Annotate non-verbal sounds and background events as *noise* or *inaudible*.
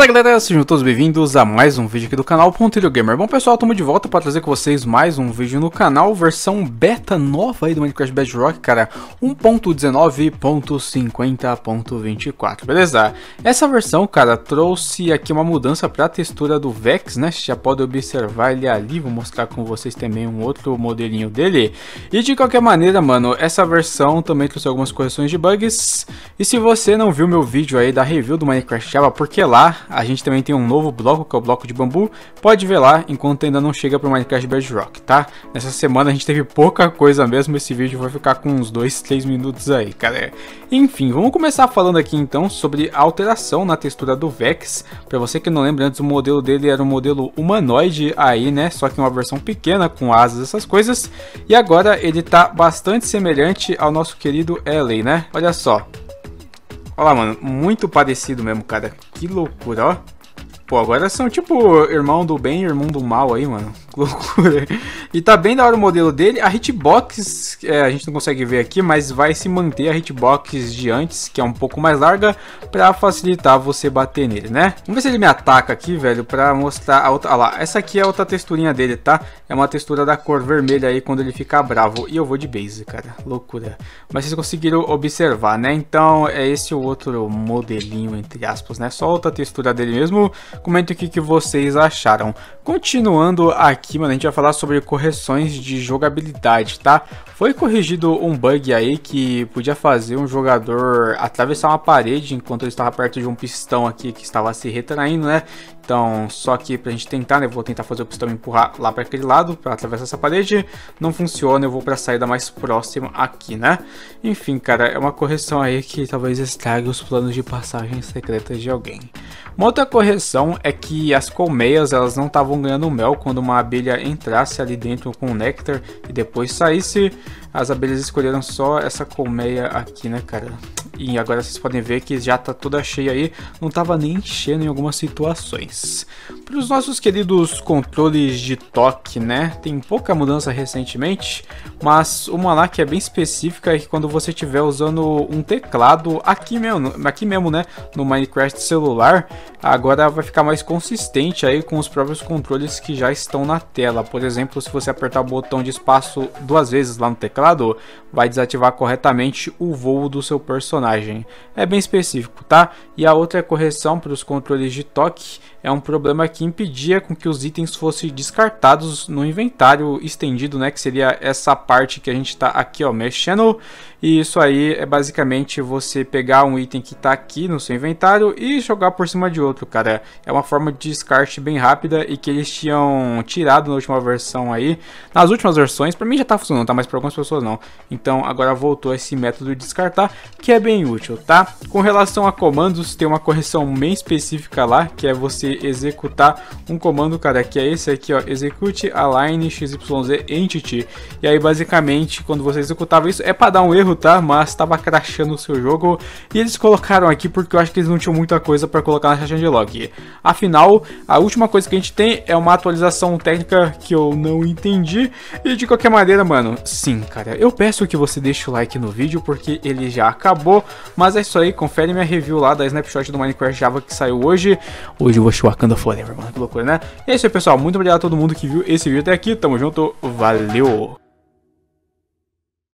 Fala galera, sejam todos bem-vindos a mais um vídeo aqui do canal Pontilho Gamer. Bom pessoal, estamos de volta para trazer com vocês mais um vídeo no canal, versão beta nova aí do Minecraft Bedrock, cara, 1.19.50.24, beleza? Essa versão, cara, trouxe aqui uma mudança para a textura do Vex, né? Vocês já podem observar ele ali, vou mostrar com vocês também um outro modelinho dele. E de qualquer maneira, mano, essa versão também trouxe algumas correções de bugs. E se você não viu meu vídeo aí da review do Minecraft Java, porque lá a gente também tem um novo bloco, que é o bloco de bambu. Pode ver lá enquanto ainda não chega para o Minecraft Bedrock, tá? Nessa semana a gente teve pouca coisa mesmo. Esse vídeo vai ficar com uns 2, 3 minutos aí, galera. Enfim, vamos começar falando aqui então sobre a alteração na textura do Vex. Para você que não lembra, antes o modelo dele era um modelo humanoide aí, né? Só que uma versão pequena, com asas, essas coisas. E agora ele tá bastante semelhante ao nosso querido Ellie, né? Olha só, Olha lá, mano. Muito parecido mesmo, cara. Que loucura, ó. Pô, agora são tipo irmão do bem e irmão do mal aí, mano. *laughs* Loucura. E tá bem da hora o modelo dele. A hitbox, é, a gente não consegue ver aqui, mas vai se manter a hitbox de antes, que é um pouco mais larga, pra facilitar você bater nele, né? Vamos ver se ele me ataca aqui, velho, pra mostrar a outra... Ah lá, essa aqui é a outra texturinha dele, tá? É uma textura da cor vermelha aí quando ele ficar bravo. E eu vou de base, cara. Loucura. Mas vocês conseguiram observar, né? Então é esse o outro modelinho, entre aspas, né? Só outra textura dele mesmo comenta o que, que vocês acharam. Continuando aqui, mano, a gente vai falar sobre correções de jogabilidade, tá? Foi corrigido um bug aí que podia fazer um jogador atravessar uma parede enquanto ele estava perto de um pistão aqui que estava se retraindo, né? Então, só que pra gente tentar, né, eu vou tentar fazer o pistão empurrar lá para aquele lado, para atravessar essa parede, não funciona, eu vou pra saída mais próxima aqui, né? Enfim, cara, é uma correção aí que talvez estrague os planos de passagens secretas de alguém. Uma outra correção é que as colmeias elas não estavam ganhando mel quando uma abelha entrasse ali dentro com o néctar e depois saísse. As abelhas escolheram só essa colmeia aqui, né, cara? E agora vocês podem ver que já tá toda cheia aí, não tava nem enchendo em algumas situações. Para os nossos queridos controles de toque, né? Tem pouca mudança recentemente, mas uma lá que é bem específica é que quando você estiver usando um teclado aqui mesmo, aqui mesmo, né, no Minecraft celular, agora vai ficar mais consistente aí com os próprios controles que já estão na tela. Por exemplo, se você apertar o botão de espaço duas vezes lá no teclado, vai desativar corretamente o voo do seu personagem. É bem específico, tá? E a outra correção para os controles de toque é um problema que impedia com que os itens fossem descartados no inventário estendido, né, que seria essa parte que a gente está aqui ó, mexendo. E isso aí é basicamente você pegar um item que está aqui no seu inventário e jogar por cima de outro, cara. É uma forma de descarte bem rápida e que eles tinham tirado na última versão aí. Nas últimas versões, para mim já está funcionando, tá? Mas para algumas pessoas não. Então agora voltou esse método de descartar, que é bem útil, tá? Com relação a comandos, tem uma correção bem específica lá, que é você executar um comando, cara, que é esse aqui, ó, execute align xyz entity. E aí, basicamente, quando você executava isso, é para dar um erro, tá? Mas tava crashando o seu jogo. E eles colocaram aqui porque eu acho que eles não tinham muita coisa para colocar na caixinha de log. Afinal, a última coisa que a gente tem é uma atualização técnica que eu não entendi. E de qualquer maneira, mano, sim, cara, eu peço que você deixe o like no vídeo porque ele já acabou. Mas é isso aí, confere minha review lá da snapshot do Minecraft Java que saiu hoje. Hoje eu vou Bicho, Wakanda Forever, mano. Que loucura, né? E é isso aí, pessoal. Muito obrigado a todo mundo que viu esse vídeo até aqui. Tamo junto. Valeu!